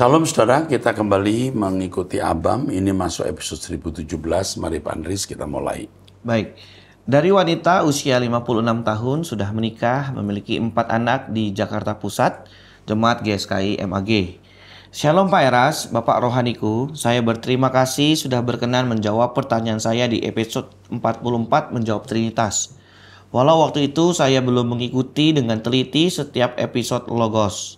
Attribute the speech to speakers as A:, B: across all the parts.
A: Shalom saudara, kita kembali mengikuti Abam. Ini masuk episode 1017. Mari Pak Andris, kita mulai.
B: Baik. Dari wanita usia 56 tahun, sudah menikah, memiliki empat anak di Jakarta Pusat, Jemaat GSKI MAG. Shalom Pak Eras, Bapak Rohaniku. Saya berterima kasih sudah berkenan menjawab pertanyaan saya di episode 44 menjawab Trinitas. Walau waktu itu saya belum mengikuti dengan teliti setiap episode Logos.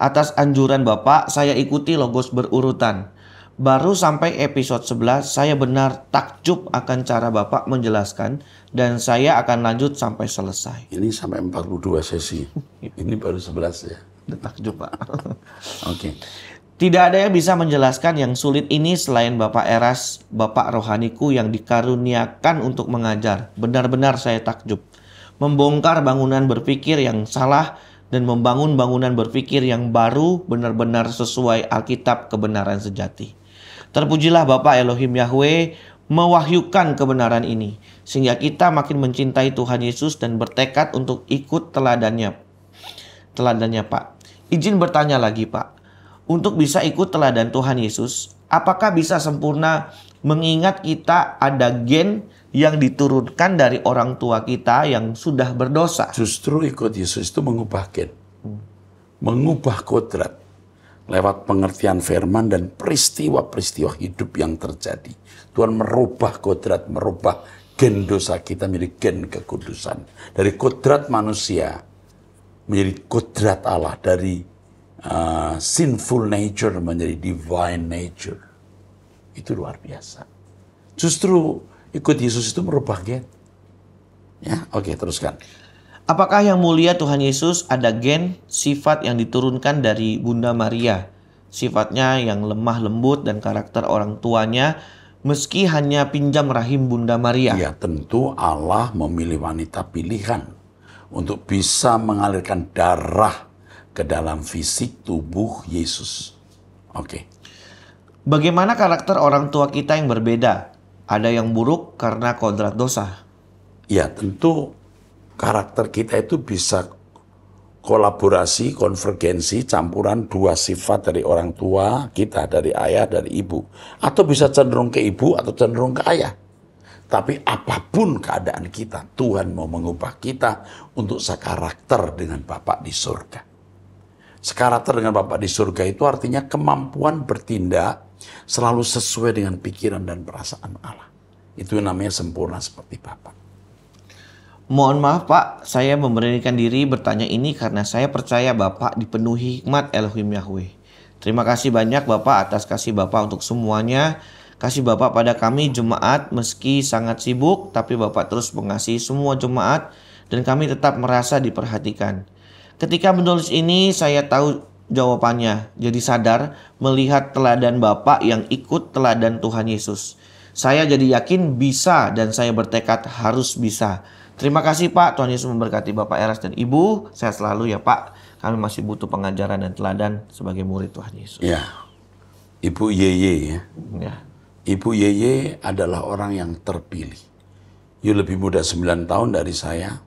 B: Atas anjuran Bapak, saya ikuti logos berurutan. Baru sampai episode 11, saya benar takjub akan cara Bapak menjelaskan dan saya akan lanjut sampai selesai.
A: Ini sampai 42 sesi. Ini baru 11 ya.
B: Takjub, Pak. Oke. Okay. Tidak ada yang bisa menjelaskan yang sulit ini selain Bapak Eras, Bapak Rohaniku yang dikaruniakan untuk mengajar. Benar-benar saya takjub. Membongkar bangunan berpikir yang salah dan membangun bangunan berpikir yang baru benar-benar sesuai Alkitab kebenaran sejati. Terpujilah Bapa Elohim Yahweh mewahyukan kebenaran ini sehingga kita makin mencintai Tuhan Yesus dan bertekad untuk ikut teladannya. Teladannya, Pak. Izin bertanya lagi, Pak. Untuk bisa ikut teladan Tuhan Yesus, apakah bisa sempurna mengingat kita ada gen yang diturunkan dari orang tua kita yang sudah berdosa. Justru ikut Yesus itu mengubah gen,
A: mengubah kodrat lewat pengertian firman dan peristiwa-peristiwa hidup yang terjadi. Tuhan merubah kodrat, merubah gen dosa kita menjadi gen kekudusan. Dari kodrat manusia menjadi kodrat Allah, dari uh, sinful nature menjadi divine nature.
B: Itu luar biasa. Justru ikut Yesus itu merubah gen. Ya, oke okay, teruskan. Apakah yang mulia Tuhan Yesus ada gen sifat yang diturunkan dari Bunda Maria? Sifatnya yang lemah lembut dan karakter orang tuanya meski hanya pinjam rahim Bunda Maria. Ya, tentu Allah memilih wanita pilihan untuk bisa mengalirkan darah ke
A: dalam fisik tubuh Yesus. Oke. Okay.
B: Bagaimana karakter orang tua kita yang berbeda? ada yang buruk karena kodrat dosa.
A: Ya tentu karakter kita itu bisa kolaborasi, konvergensi, campuran dua sifat dari orang tua kita, dari ayah, dari ibu. Atau bisa cenderung ke ibu atau cenderung ke ayah. Tapi apapun keadaan kita, Tuhan mau mengubah kita untuk sekarakter dengan Bapak di surga. Sekarakter dengan Bapak di surga itu artinya kemampuan bertindak Selalu sesuai dengan pikiran dan perasaan Allah. Itu namanya sempurna seperti Bapa.
B: Mohon maaf Pak, saya memberanikan diri bertanya ini karena saya percaya Bapak dipenuhi hikmat Elohim Yahweh. Terima kasih banyak Bapak atas kasih Bapak untuk semuanya. Kasih Bapak pada kami jemaat meski sangat sibuk tapi Bapak terus mengasihi semua jemaat dan kami tetap merasa diperhatikan. Ketika menulis ini saya tahu jawabannya. Jadi sadar melihat teladan Bapak yang ikut teladan Tuhan Yesus. Saya jadi yakin bisa dan saya bertekad harus bisa. Terima kasih Pak, Tuhan Yesus memberkati Bapak Eras dan Ibu. Saya selalu ya Pak, kami masih butuh pengajaran dan teladan sebagai murid Tuhan Yesus.
A: Ya, Ibu Yeye ya. ya. Ibu Yeye adalah orang yang terpilih. You lebih muda 9 tahun dari saya.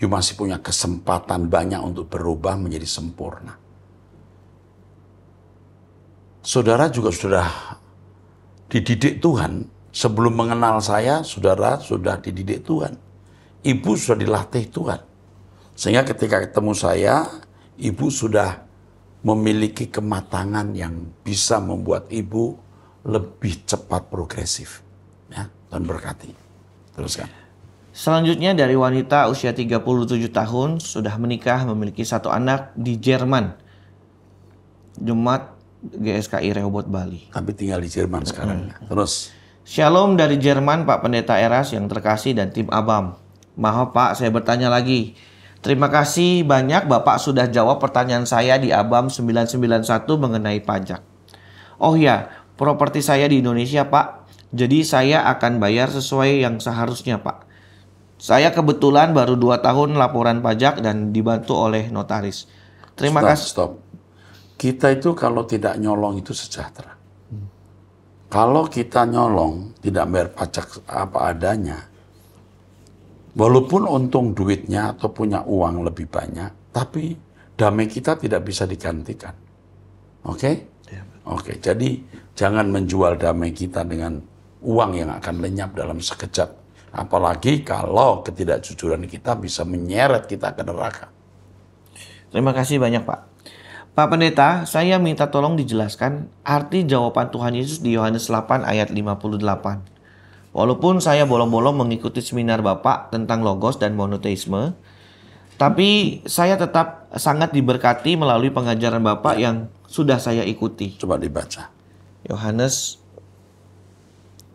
A: You masih punya kesempatan banyak untuk berubah menjadi sempurna saudara juga sudah dididik Tuhan. Sebelum mengenal saya, saudara sudah dididik Tuhan. Ibu sudah dilatih Tuhan. Sehingga ketika ketemu saya, ibu sudah memiliki kematangan yang bisa membuat ibu lebih cepat progresif. Ya, Tuhan berkati. Teruskan.
B: Selanjutnya dari wanita usia 37 tahun, sudah menikah, memiliki satu anak di Jerman. Jumat GSKI Rehobot Bali. Tapi tinggal di Jerman sekarang. Terus. Shalom dari Jerman Pak Pendeta Eras yang terkasih dan tim Abam. Maaf Pak, saya bertanya lagi. Terima kasih banyak Bapak sudah jawab pertanyaan saya di Abam 991 mengenai pajak. Oh ya, properti saya di Indonesia Pak. Jadi saya akan bayar sesuai yang seharusnya Pak. Saya kebetulan baru 2 tahun laporan pajak dan dibantu oleh notaris. Terima kasih. Stop kita itu kalau tidak nyolong itu sejahtera. Hmm.
A: Kalau kita nyolong, tidak bayar pajak apa adanya, walaupun untung duitnya atau punya uang lebih banyak, tapi damai kita tidak bisa digantikan. Oke? Okay? Iya, yeah. Oke, okay, jadi jangan menjual damai kita dengan uang yang akan lenyap dalam sekejap. Apalagi kalau
B: ketidakjujuran kita bisa menyeret kita ke neraka. Terima kasih banyak Pak. Pak Pendeta, saya minta tolong dijelaskan arti jawaban Tuhan Yesus di Yohanes 8 ayat 58. Walaupun saya bolong-bolong mengikuti seminar Bapak tentang logos dan monoteisme, tapi saya tetap sangat diberkati melalui pengajaran Bapak yang sudah saya ikuti. Coba dibaca. Yohanes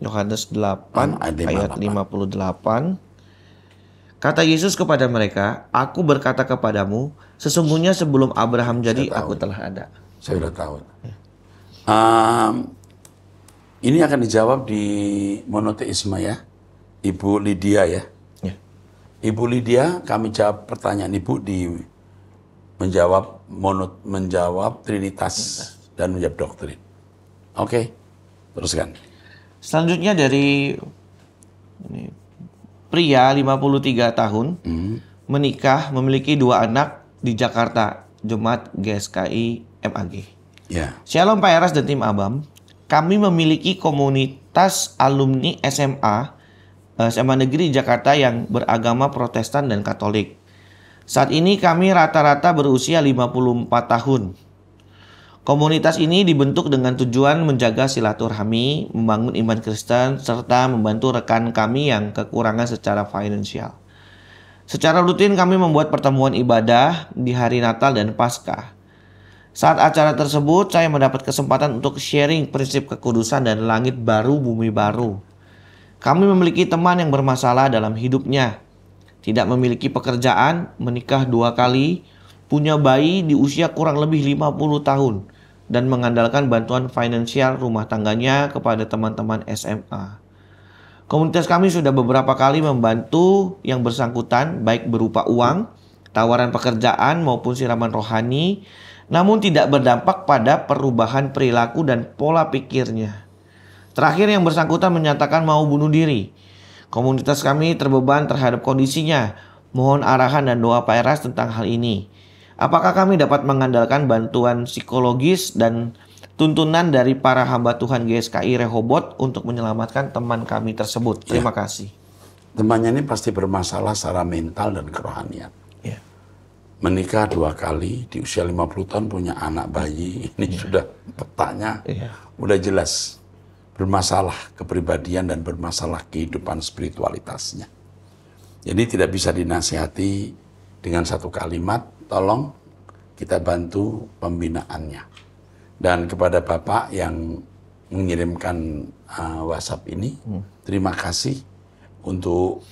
B: Yohanes 8 ah, ayat 58. puluh 58. Kata Yesus kepada mereka, "Aku berkata kepadamu, sesungguhnya sebelum Abraham jadi, tahu aku telah ada." Saya sudah tahu.
A: Um, ini akan dijawab di monoteisme ya, Ibu Lydia ya. ya. Ibu Lydia, kami jawab pertanyaan Ibu di menjawab monot, menjawab Trinitas ya. dan menjawab doktrin. Oke, teruskan.
B: Selanjutnya dari ini pria 53 tahun hmm. menikah memiliki dua anak di Jakarta Jumat GSKI MAG. Yeah. Shalom Pak Eras dan tim Abam, kami memiliki komunitas alumni SMA eh, SMA Negeri Jakarta yang beragama Protestan dan Katolik. Saat ini kami rata-rata berusia 54 tahun. Komunitas ini dibentuk dengan tujuan menjaga silaturahmi, membangun iman Kristen, serta membantu rekan kami yang kekurangan secara finansial. Secara rutin kami membuat pertemuan ibadah di hari Natal dan Paskah. Saat acara tersebut, saya mendapat kesempatan untuk sharing prinsip kekudusan dan langit baru, bumi baru. Kami memiliki teman yang bermasalah dalam hidupnya, tidak memiliki pekerjaan, menikah dua kali, punya bayi di usia kurang lebih 50 tahun dan mengandalkan bantuan finansial rumah tangganya kepada teman-teman SMA. Komunitas kami sudah beberapa kali membantu yang bersangkutan baik berupa uang, tawaran pekerjaan maupun siraman rohani, namun tidak berdampak pada perubahan perilaku dan pola pikirnya. Terakhir yang bersangkutan menyatakan mau bunuh diri. Komunitas kami terbeban terhadap kondisinya. Mohon arahan dan doa Pak Eras tentang hal ini. Apakah kami dapat mengandalkan bantuan psikologis dan tuntunan dari para hamba Tuhan GSKI Rehobot untuk menyelamatkan teman kami tersebut? Ya. Terima ya. kasih.
A: Temannya ini pasti bermasalah secara mental dan kerohanian. Ya. Menikah dua kali, di usia 50 tahun punya anak bayi, ini ya. sudah petanya, ya. udah jelas. Bermasalah kepribadian dan bermasalah kehidupan spiritualitasnya. Jadi tidak bisa dinasihati dengan satu kalimat, tolong kita bantu pembinaannya. Dan kepada Bapak yang mengirimkan uh, WhatsApp ini, hmm. terima kasih untuk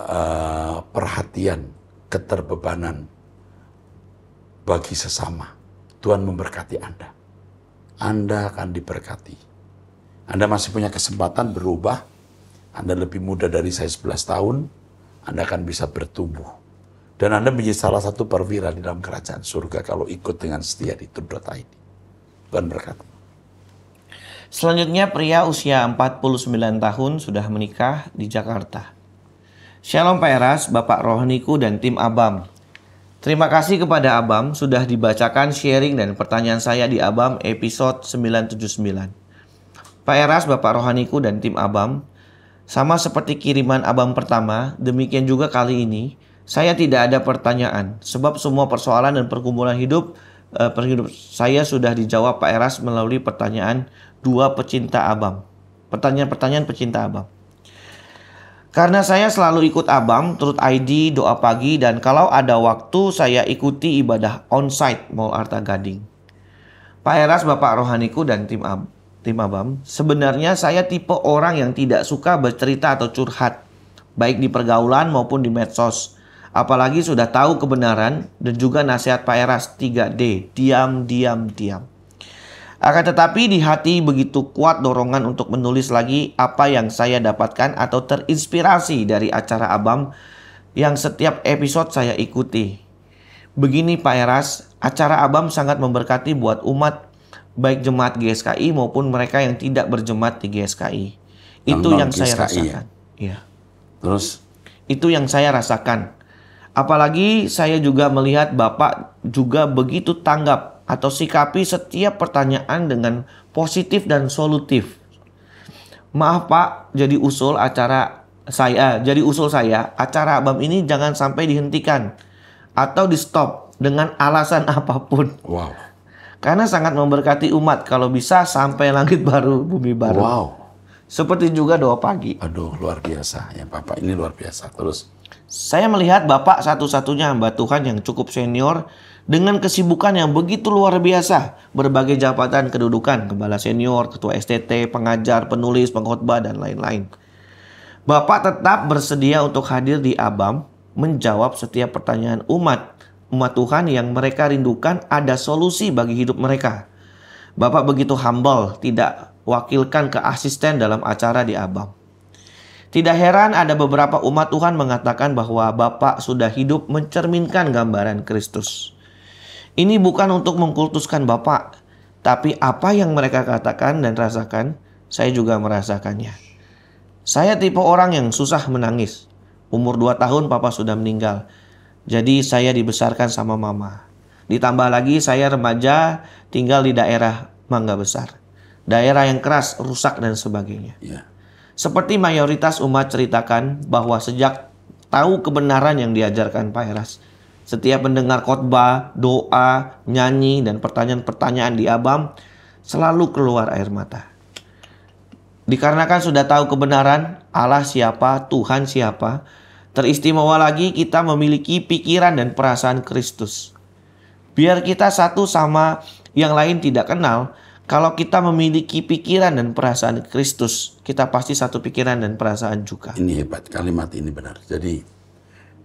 A: uh, perhatian, keterbebanan bagi sesama. Tuhan memberkati Anda. Anda akan diberkati. Anda masih punya kesempatan berubah. Anda lebih muda dari saya 11 tahun. Anda akan bisa bertumbuh. Dan Anda menjadi salah satu perwira di dalam kerajaan surga kalau ikut dengan setia di Turdota ini. Tuhan berkat.
B: Selanjutnya pria usia 49 tahun sudah menikah di Jakarta. Shalom Pak Eras, Bapak Rohaniku dan tim Abam. Terima kasih kepada Abam sudah dibacakan sharing dan pertanyaan saya di Abam episode 979. Pak Eras, Bapak Rohaniku dan tim Abam, sama seperti kiriman Abam pertama, demikian juga kali ini, saya tidak ada pertanyaan, sebab semua persoalan dan pergumulan hidup eh, perhidup saya sudah dijawab Pak Eras melalui pertanyaan dua pecinta Abam, Pertanyaan-pertanyaan pecinta Abam. Karena saya selalu ikut Abam, turut ID, doa pagi, dan kalau ada waktu saya ikuti ibadah on-site Mall Arta Gading. Pak Eras, Bapak Rohaniku, dan tim, Ab tim Abam. sebenarnya saya tipe orang yang tidak suka bercerita atau curhat, baik di pergaulan maupun di medsos. Apalagi sudah tahu kebenaran dan juga nasihat Pak Eras 3D, diam, diam, diam. Akan tetapi di hati begitu kuat dorongan untuk menulis lagi apa yang saya dapatkan atau terinspirasi dari acara Abam yang setiap episode saya ikuti. Begini Pak Eras, acara Abam sangat memberkati buat umat baik jemaat GSKI maupun mereka yang tidak berjemaat di GSKI.
A: Itu yang, yang saya ya? rasakan. Ya?
B: ya. Terus itu yang saya rasakan. Apalagi saya juga melihat Bapak juga begitu tanggap atau sikapi setiap pertanyaan dengan positif dan solutif. Maaf Pak, jadi usul acara saya, eh, jadi usul saya, acara abam ini jangan sampai dihentikan atau di stop dengan alasan apapun. Wow. Karena sangat memberkati umat kalau bisa sampai langit baru, bumi baru. Wow. Seperti juga doa pagi. Aduh, luar biasa ya Bapak, ini luar biasa. Terus saya melihat Bapak satu-satunya hamba Tuhan yang cukup senior dengan kesibukan yang begitu luar biasa. Berbagai jabatan kedudukan, kepala senior, ketua STT, pengajar, penulis, pengkhotbah, dan lain-lain. Bapak tetap bersedia untuk hadir di Abam, menjawab setiap pertanyaan umat. Umat Tuhan yang mereka rindukan ada solusi bagi hidup mereka. Bapak begitu humble, tidak wakilkan ke asisten dalam acara di Abam. Tidak heran ada beberapa umat Tuhan mengatakan bahwa Bapak sudah hidup mencerminkan gambaran Kristus. Ini bukan untuk mengkultuskan Bapak, tapi apa yang mereka katakan dan rasakan, saya juga merasakannya. Saya tipe orang yang susah menangis. Umur dua tahun papa sudah meninggal. Jadi saya dibesarkan sama mama. Ditambah lagi saya remaja tinggal di daerah Mangga Besar. Daerah yang keras, rusak dan sebagainya. Yeah. Seperti mayoritas umat ceritakan bahwa sejak tahu kebenaran yang diajarkan Pak Eras, setiap mendengar khotbah, doa, nyanyi, dan pertanyaan-pertanyaan di Abam, selalu keluar air mata. Dikarenakan sudah tahu kebenaran, Allah siapa, Tuhan siapa, teristimewa lagi kita memiliki pikiran dan perasaan Kristus. Biar kita satu sama yang lain tidak kenal, kalau kita memiliki pikiran dan perasaan Kristus, kita pasti satu pikiran dan perasaan juga. Ini hebat, kalimat ini benar.
A: Jadi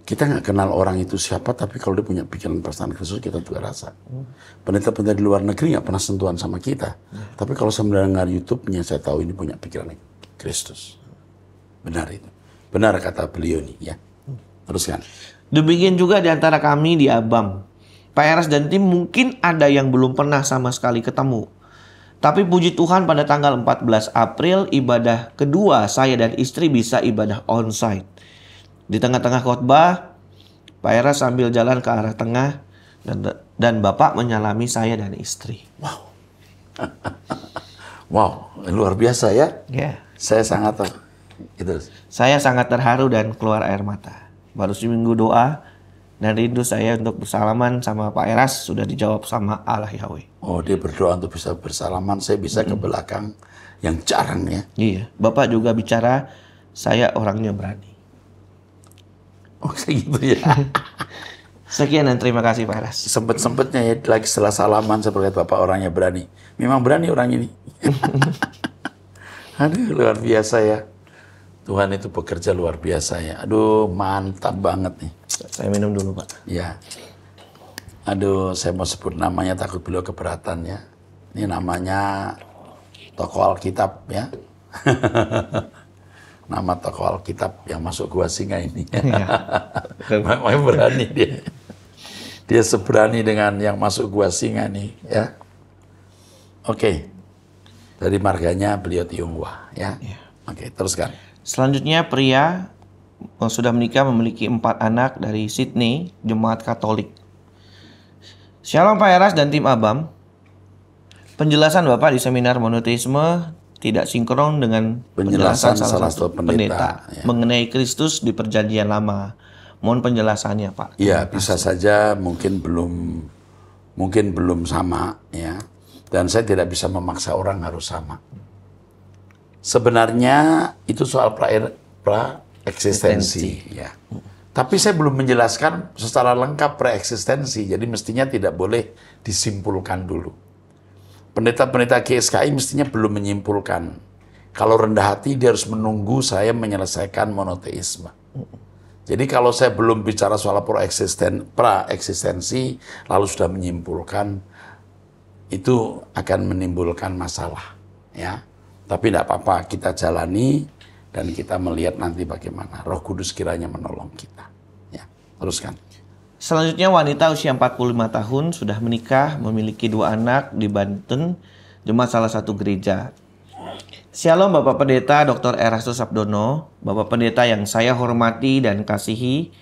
A: kita nggak kenal orang itu siapa, tapi kalau dia punya pikiran perasaan Kristus, kita juga rasa. Pendeta-pendeta di luar negeri nggak pernah sentuhan sama kita. Tapi kalau saya mendengar YouTube-nya, saya tahu ini punya pikiran Kristus. Benar itu. Benar kata beliau nih
B: ya. Teruskan. Demikian juga di antara kami di Abam. Pak Eras dan tim mungkin ada yang belum pernah sama sekali ketemu tapi puji Tuhan pada tanggal 14 April ibadah kedua saya dan istri bisa ibadah onsite. Di tengah-tengah khotbah, Pak Era sambil jalan ke arah tengah dan dan Bapak menyalami saya dan istri. Wow. wow, luar biasa ya. Yeah. Saya sangat itu. Saya sangat terharu dan keluar air mata. Baru seminggu doa, dan rindu saya untuk bersalaman sama Pak Eras sudah dijawab sama Allah Yahweh.
A: Oh, dia berdoa untuk bisa bersalaman, saya bisa hmm. ke belakang
B: yang jarang ya. Iya, Bapak juga bicara saya orangnya berani. Oh, gitu ya. Sekian dan terima kasih Pak Eras. Sempet-sempetnya
A: ya, lagi setelah salaman sebagai Bapak orangnya berani. Memang berani orang ini. Aduh, luar biasa ya. Tuhan itu bekerja luar biasa ya. Aduh, mantap banget nih. Saya minum dulu, Pak. Ya. Aduh, saya mau sebut namanya takut beliau keberatan ya. Ini namanya tokoh Alkitab ya. Nama tokoh Alkitab yang masuk gua singa ini. Iya. Memang berani dia. Dia seberani dengan yang masuk gua singa nih ya. Oke. Okay. Dari marganya beliau Tionghoa
B: ya. Iya. Oke, okay, teruskan. Selanjutnya pria sudah menikah memiliki empat anak dari Sydney, jemaat Katolik. Shalom Pak Eras dan tim Abam. Penjelasan Bapak di seminar monoteisme tidak sinkron dengan penjelasan, penjelasan salah, satu pendeta, pendeta ya. mengenai Kristus di Perjanjian Lama. Mohon penjelasannya Pak.
A: Iya, bisa saja mungkin belum mungkin belum sama ya. Dan saya tidak bisa memaksa orang harus sama. Sebenarnya itu soal pra, pra eksistensi ya. ya. Tapi saya belum menjelaskan secara lengkap pra eksistensi. jadi mestinya tidak boleh disimpulkan dulu. Pendeta-pendeta KSKI mestinya belum menyimpulkan. Kalau rendah hati, dia harus menunggu saya menyelesaikan monoteisme. Jadi kalau saya belum bicara soal pra eksistensi, lalu sudah menyimpulkan, itu akan menimbulkan masalah. Ya, tapi tidak apa-apa, kita jalani dan kita melihat nanti bagaimana Roh Kudus kiranya
B: menolong kita. Ya, teruskan. Selanjutnya wanita usia 45 tahun sudah menikah, memiliki dua anak di Banten, cuma salah satu gereja. Shalom Bapak Pendeta Dr. Erastus Sabdono, Bapak Pendeta yang saya hormati dan kasihi.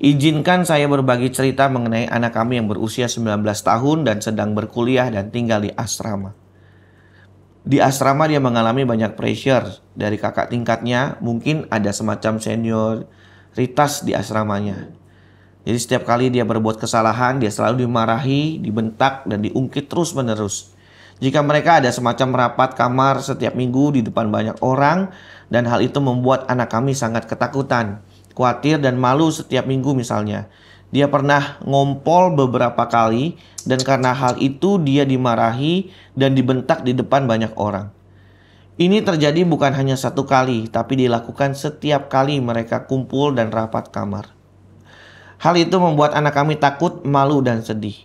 B: Izinkan saya berbagi cerita mengenai anak kami yang berusia 19 tahun dan sedang berkuliah dan tinggal di asrama di asrama dia mengalami banyak pressure dari kakak tingkatnya, mungkin ada semacam senioritas di asramanya. Jadi setiap kali dia berbuat kesalahan, dia selalu dimarahi, dibentak, dan diungkit terus-menerus. Jika mereka ada semacam rapat kamar setiap minggu di depan banyak orang, dan hal itu membuat anak kami sangat ketakutan, khawatir, dan malu setiap minggu misalnya. Dia pernah ngompol beberapa kali dan karena hal itu dia dimarahi dan dibentak di depan banyak orang. Ini terjadi bukan hanya satu kali, tapi dilakukan setiap kali mereka kumpul dan rapat kamar. Hal itu membuat anak kami takut, malu, dan sedih.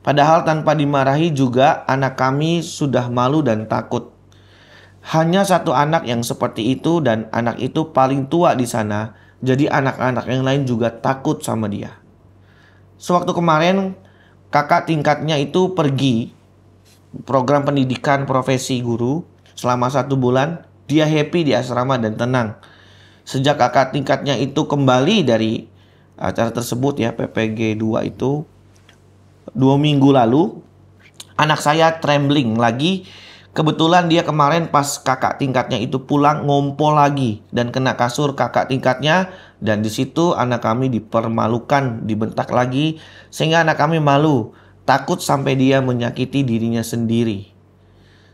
B: Padahal tanpa dimarahi juga anak kami sudah malu dan takut. Hanya satu anak yang seperti itu dan anak itu paling tua di sana, jadi anak-anak yang lain juga takut sama dia. Sewaktu kemarin kakak tingkatnya itu pergi program pendidikan profesi guru selama satu bulan. Dia happy di asrama dan tenang. Sejak kakak tingkatnya itu kembali dari acara tersebut ya PPG 2 itu dua minggu lalu anak saya trembling lagi Kebetulan dia kemarin pas kakak tingkatnya itu pulang ngompol lagi dan kena kasur kakak tingkatnya dan di situ anak kami dipermalukan, dibentak lagi sehingga anak kami malu, takut sampai dia menyakiti dirinya sendiri.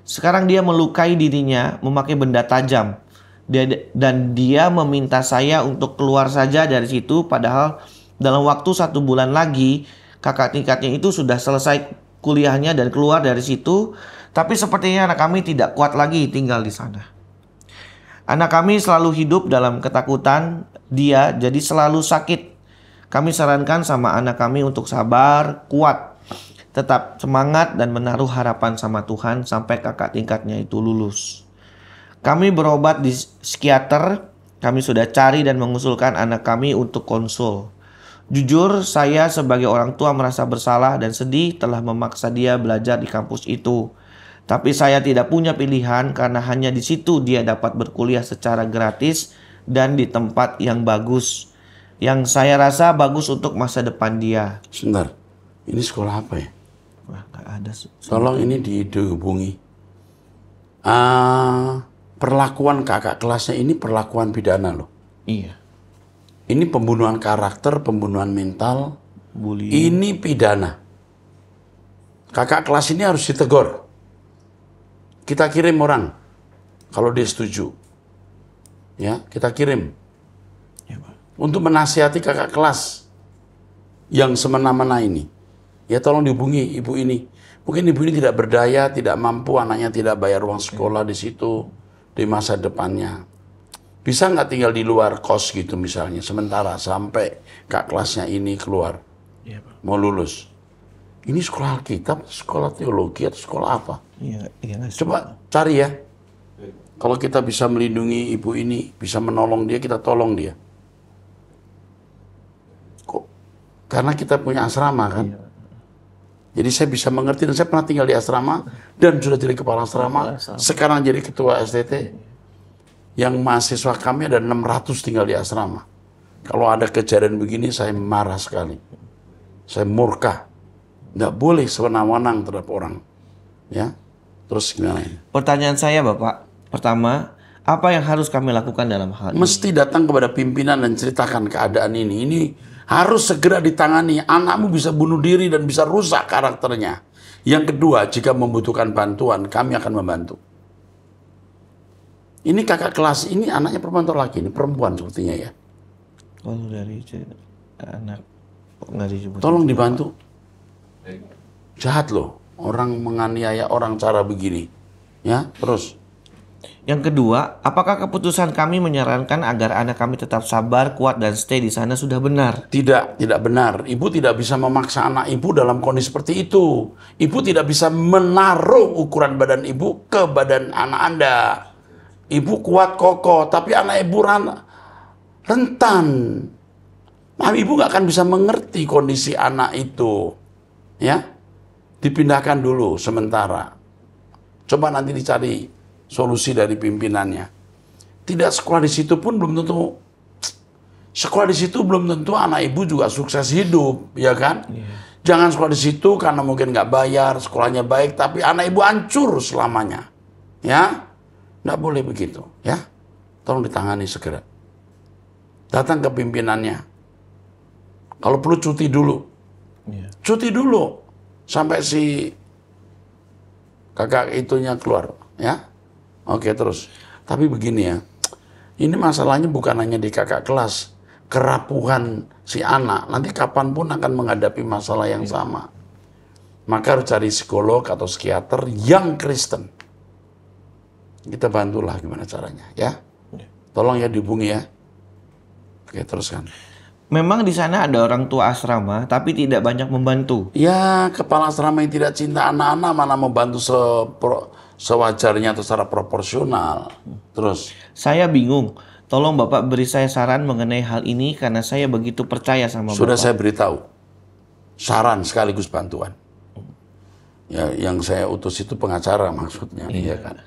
B: Sekarang dia melukai dirinya memakai benda tajam dan dia meminta saya untuk keluar saja dari situ padahal dalam waktu satu bulan lagi kakak tingkatnya itu sudah selesai kuliahnya dan keluar dari situ tapi sepertinya anak kami tidak kuat lagi tinggal di sana. Anak kami selalu hidup dalam ketakutan, dia jadi selalu sakit. Kami sarankan sama anak kami untuk sabar, kuat, tetap semangat dan menaruh harapan sama Tuhan sampai kakak tingkatnya itu lulus. Kami berobat di psikiater, kami sudah cari dan mengusulkan anak kami untuk konsul. Jujur, saya sebagai orang tua merasa bersalah dan sedih telah memaksa dia belajar di kampus itu. Tapi saya tidak punya pilihan karena hanya di situ dia dapat berkuliah secara gratis dan di tempat yang bagus. Yang saya rasa bagus untuk masa depan dia. Sebentar, ini sekolah apa ya? Wah, gak ada. Tolong ini
A: dihubungi.
B: Uh,
A: perlakuan kakak kelasnya ini perlakuan pidana loh. Iya. Ini pembunuhan karakter, pembunuhan mental. Bullying. Ini pidana. Kakak kelas ini harus ditegur. Kita kirim orang kalau dia setuju. Ya, kita kirim. Ya, Pak. Untuk menasihati kakak kelas yang semena-mena ini. Ya tolong dihubungi ibu ini. Mungkin ibu ini tidak berdaya, tidak mampu, anaknya tidak bayar uang sekolah di situ di masa depannya. Bisa nggak tinggal di luar kos gitu misalnya, sementara sampai kak kelasnya ini keluar, ya, Pak. mau lulus. Ini sekolah Alkitab, sekolah teologi atau sekolah apa? Iya, iya. Coba cari ya. Kalau kita bisa melindungi ibu ini, bisa menolong dia, kita tolong dia. Kok? Karena kita punya asrama kan. Iya. Jadi saya bisa mengerti dan saya pernah tinggal di asrama dan sudah jadi kepala asrama. Sekarang jadi ketua STT. Yang mahasiswa kami ada 600 tinggal di asrama. Kalau ada kejadian begini saya marah sekali. Saya murka. Nggak boleh sewenang-wenang terhadap orang. Ya. Terus gimana ya?
B: Pertanyaan saya Bapak, pertama, apa yang harus kami lakukan dalam hal ini? Mesti datang kepada pimpinan dan ceritakan
A: keadaan ini. Ini harus segera ditangani. Anakmu bisa bunuh diri dan bisa rusak karakternya. Yang kedua, jika membutuhkan bantuan, kami akan membantu. Ini kakak kelas ini anaknya perempuan atau laki? Ini perempuan sepertinya ya.
B: Kalau oh, dari anak Tolong dibantu. Jahat loh. Orang menganiaya orang cara begini. Ya, terus. Yang kedua, apakah keputusan kami menyarankan agar anak kami tetap sabar, kuat, dan stay di sana sudah benar? Tidak, tidak benar. Ibu tidak bisa memaksa anak ibu dalam kondisi seperti
A: itu. Ibu tidak bisa menaruh ukuran badan ibu ke badan anak Anda. Ibu kuat kokoh, tapi anak ibu rentan. Mami ibu nggak akan bisa mengerti kondisi anak itu ya dipindahkan dulu sementara. Coba nanti dicari solusi dari pimpinannya. Tidak sekolah di situ pun belum tentu sekolah di situ belum tentu anak ibu juga sukses hidup, ya kan? Yeah. Jangan sekolah di situ karena mungkin nggak bayar, sekolahnya baik, tapi anak ibu hancur selamanya. Ya, nggak boleh begitu. Ya, tolong ditangani segera. Datang ke pimpinannya. Kalau perlu cuti dulu, Yeah. Cuti dulu sampai si kakak itunya keluar, ya. Oke, terus. Tapi begini ya. Ini masalahnya bukan hanya di kakak kelas. Kerapuhan si anak nanti kapanpun akan menghadapi masalah yang yeah. sama. Maka harus cari psikolog atau psikiater yang Kristen. Kita
B: bantulah gimana caranya, ya. Iya. Tolong ya dihubungi ya. Oke, teruskan. Memang di sana ada orang tua asrama, tapi tidak banyak membantu. Ya, kepala asrama yang tidak cinta anak-anak mana membantu sepro, sewajarnya atau secara proporsional. Terus? Saya bingung. Tolong Bapak beri saya saran mengenai hal ini karena saya begitu percaya sama Sudah Bapak. Sudah saya
A: beritahu. Saran sekaligus bantuan. Ya, yang saya utus itu pengacara maksudnya, iya, iya kan?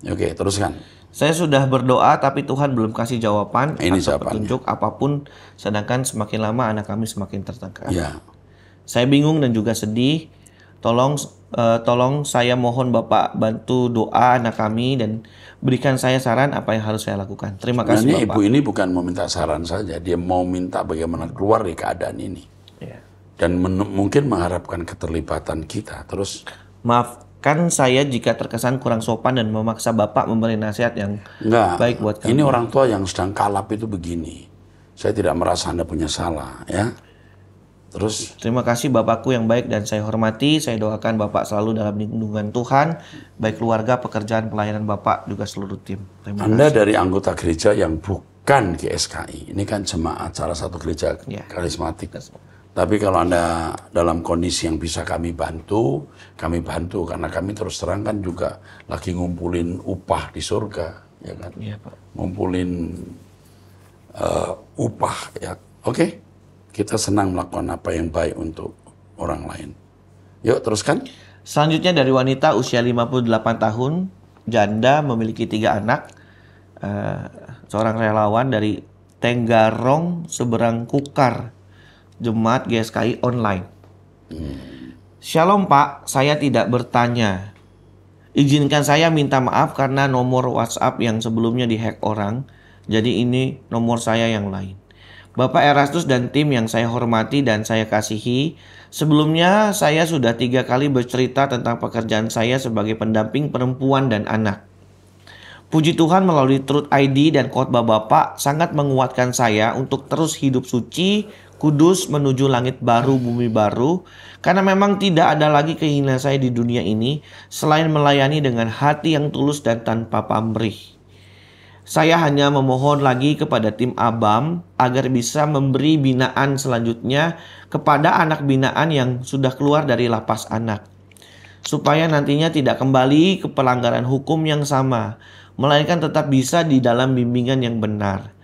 A: Oke, teruskan.
B: Saya sudah berdoa tapi Tuhan belum kasih jawaban Ini atau jawabannya. petunjuk apapun sedangkan semakin lama anak kami semakin tertekan. Ya. Saya bingung dan juga sedih. Tolong uh, tolong saya mohon Bapak bantu doa anak kami dan berikan saya saran apa yang harus saya lakukan. Terima kasih Bapak. Ibu
A: ini bukan meminta saran saja, dia mau minta bagaimana keluar dari keadaan ini. Ya. Dan mungkin mengharapkan keterlibatan kita. Terus
B: maaf Kan saya jika terkesan kurang sopan dan memaksa Bapak memberi nasihat yang Nggak, baik buat kami. Ini orang tua
A: yang sedang kalap itu begini. Saya tidak merasa Anda punya salah
B: ya. Terus terima kasih Bapakku yang baik dan saya hormati. Saya doakan Bapak selalu dalam lindungan Tuhan, baik keluarga, pekerjaan, pelayanan Bapak juga seluruh tim. Terima Anda kasih. dari
A: anggota gereja yang bukan GSKI. Ini kan jemaat salah satu gereja ya. karismatik. Terus. Tapi kalau Anda dalam kondisi yang bisa kami bantu, kami bantu karena kami terus terang kan juga lagi ngumpulin upah di surga, ya
B: kan? Iya, Pak.
A: Ngumpulin uh, upah ya. Oke. Okay? Kita senang melakukan apa yang baik
B: untuk orang lain. Yuk, teruskan. Selanjutnya dari wanita usia 58 tahun, janda memiliki tiga anak. Uh, seorang relawan dari Tenggarong Seberang Kukar Jemaat GSKI online. Hmm. Shalom Pak, saya tidak bertanya. Izinkan saya minta maaf karena nomor WhatsApp yang sebelumnya dihack orang. Jadi ini nomor saya yang lain. Bapak Erastus dan tim yang saya hormati dan saya kasihi, sebelumnya saya sudah tiga kali bercerita tentang pekerjaan saya sebagai pendamping perempuan dan anak. Puji Tuhan melalui Truth ID dan khotbah Bapak sangat menguatkan saya untuk terus hidup suci, kudus menuju langit baru, bumi baru, karena memang tidak ada lagi keinginan saya di dunia ini selain melayani dengan hati yang tulus dan tanpa pamrih. Saya hanya memohon lagi kepada tim Abam agar bisa memberi binaan selanjutnya kepada anak binaan yang sudah keluar dari lapas anak. Supaya nantinya tidak kembali ke pelanggaran hukum yang sama, melainkan tetap bisa di dalam bimbingan yang benar.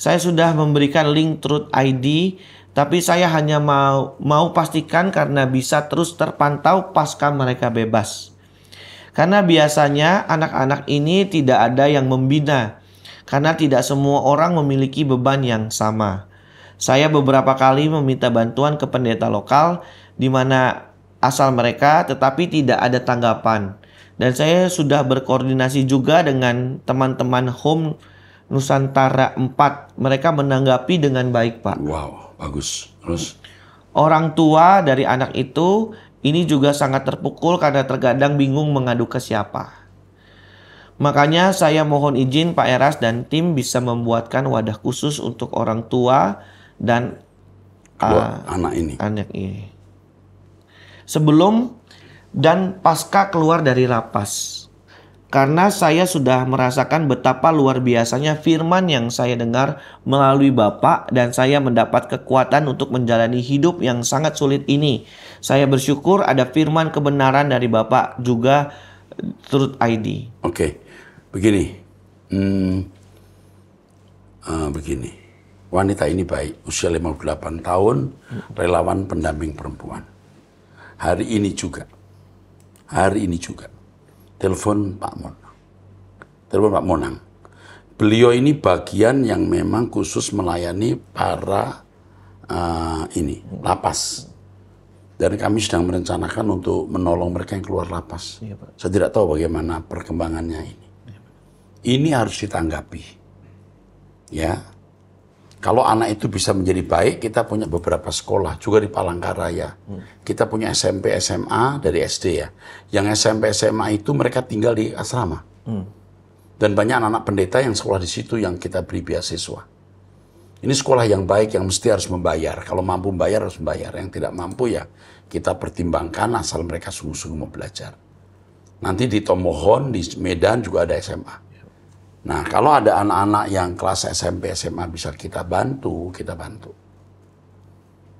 B: Saya sudah memberikan link Truth ID, tapi saya hanya mau mau pastikan karena bisa terus terpantau pasca mereka bebas. Karena biasanya anak-anak ini tidak ada yang membina, karena tidak semua orang memiliki beban yang sama. Saya beberapa kali meminta bantuan ke pendeta lokal di mana asal mereka, tetapi tidak ada tanggapan. Dan saya sudah berkoordinasi juga dengan teman-teman home Nusantara 4. Mereka menanggapi dengan baik, Pak. Wow, bagus. Terus orang tua dari anak itu ini juga sangat terpukul karena terkadang bingung mengadu ke siapa. Makanya saya mohon izin Pak Eras dan tim bisa membuatkan wadah khusus untuk orang tua dan uh, anak ini. Anak ini. Sebelum dan pasca keluar dari lapas karena saya sudah merasakan betapa luar biasanya firman yang saya dengar melalui Bapak dan saya mendapat kekuatan untuk menjalani hidup yang sangat sulit ini. Saya bersyukur ada firman kebenaran dari Bapak juga Truth ID. Oke, begini,
A: hmm, uh, begini, wanita ini baik, usia 58 tahun, relawan pendamping perempuan. Hari ini juga, hari ini juga telepon Pak Monang. Telepon Pak Monang. Beliau ini bagian yang memang khusus melayani para uh, ini lapas. Dan kami sedang merencanakan untuk menolong mereka yang keluar lapas. Iya, Pak. Saya tidak tahu bagaimana perkembangannya ini. Iya, ini harus ditanggapi, ya kalau anak itu bisa menjadi baik, kita punya beberapa sekolah juga di Palangkaraya. Hmm. Kita punya SMP, SMA dari SD ya. Yang SMP, SMA itu mereka tinggal di asrama. Hmm. Dan banyak anak-anak pendeta yang sekolah di situ yang kita beri beasiswa. Ini sekolah yang baik yang mesti harus membayar. Kalau mampu membayar harus membayar. Yang tidak mampu ya kita pertimbangkan asal mereka sungguh-sungguh mau belajar. Nanti di Tomohon, di Medan juga ada SMA. Nah, kalau ada anak-anak yang kelas SMP, SMA bisa kita bantu, kita bantu.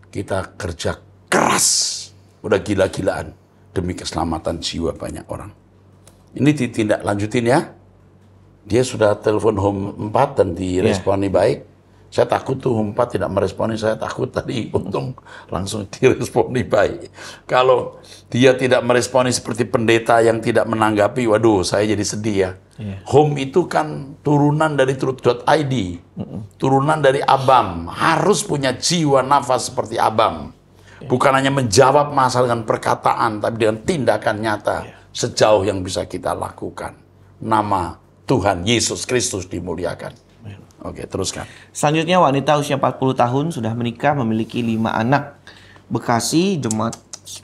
A: Kita kerja keras, udah gila-gilaan demi keselamatan jiwa banyak orang. Ini ditindak lanjutin ya. Dia sudah telepon home 4 dan diresponi yeah. baik. Saya takut tuh Humpat tidak meresponi, saya takut tadi untung langsung diresponi baik. Kalau dia tidak meresponi seperti pendeta yang tidak menanggapi, waduh saya jadi sedih ya. Yeah. Home itu kan turunan dari truth.id, ID, turunan dari Abam. Harus punya jiwa nafas seperti Abam. Iya. Bukan hanya menjawab masalah dengan perkataan, tapi dengan tindakan nyata iya. sejauh yang bisa kita lakukan. Nama Tuhan Yesus Kristus dimuliakan. Oke, teruskan.
B: Selanjutnya wanita usia 40 tahun sudah menikah memiliki lima anak. Bekasi, Jemaat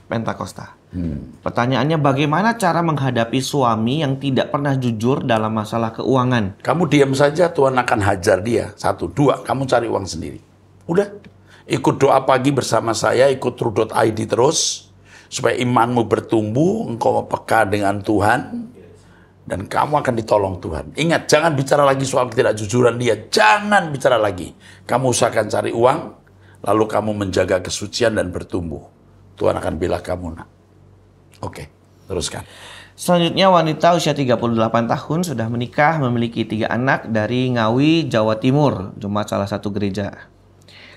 B: Pentakosta. Hmm. Pertanyaannya bagaimana cara menghadapi suami yang tidak pernah jujur dalam masalah keuangan? Kamu diam saja, Tuhan akan hajar dia.
A: Satu, dua, kamu cari uang sendiri. Udah, ikut doa pagi bersama saya, ikut ID terus supaya imanmu bertumbuh, engkau peka dengan Tuhan, dan kamu akan ditolong Tuhan. Ingat, jangan bicara lagi soal ketidakjujuran dia. Jangan bicara lagi. Kamu usahakan cari uang, lalu kamu menjaga kesucian dan bertumbuh. Tuhan akan bilang kamu, nak. Oke, teruskan.
B: Selanjutnya wanita usia 38 tahun sudah menikah, memiliki tiga anak dari Ngawi, Jawa Timur, jemaat salah satu gereja.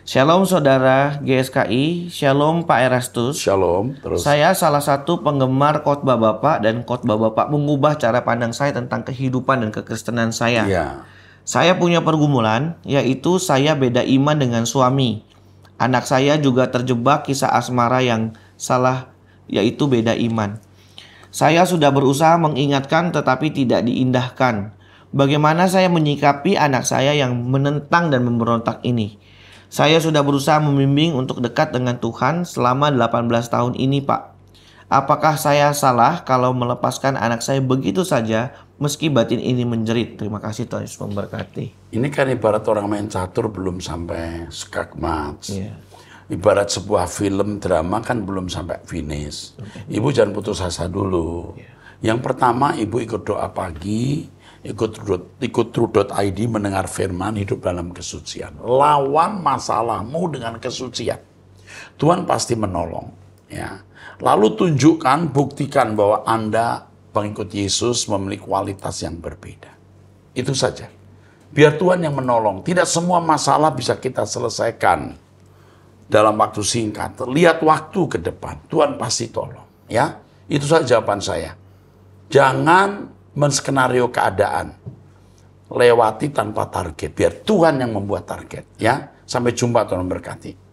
B: Shalom saudara GSKI, Shalom Pak Erastus. Shalom. Terus. Saya salah satu penggemar khotbah Bapak dan khotbah Bapak mengubah cara pandang saya tentang kehidupan dan kekristenan saya. Iya. Saya punya pergumulan, yaitu saya beda iman dengan suami. Anak saya juga terjebak kisah asmara yang salah, yaitu beda iman. Saya sudah berusaha mengingatkan tetapi tidak diindahkan. Bagaimana saya menyikapi anak saya yang menentang dan memberontak ini? Saya sudah berusaha membimbing untuk dekat dengan Tuhan selama 18 tahun ini, Pak. Apakah saya salah kalau melepaskan anak saya begitu saja meski batin ini menjerit? Terima kasih Tuhan Yesus memberkati.
A: Ini kan ibarat orang main catur belum sampai skakmat. Iya. Ibarat sebuah film drama kan belum sampai finish. Ibu jangan putus asa dulu. Iya. Yang pertama ibu ikut doa pagi, ikut ikut ID mendengar firman hidup dalam kesucian. Lawan masalahmu dengan kesucian. Tuhan pasti menolong, ya. Lalu tunjukkan, buktikan bahwa Anda pengikut Yesus memiliki kualitas yang berbeda. Itu saja. Biar Tuhan yang menolong. Tidak semua masalah bisa kita selesaikan dalam waktu singkat. Lihat waktu ke depan. Tuhan pasti tolong, ya. Itu saja jawaban saya. Jangan menskenario keadaan. Lewati tanpa target, biar Tuhan yang membuat target. Ya, sampai jumpa Tuhan berkati.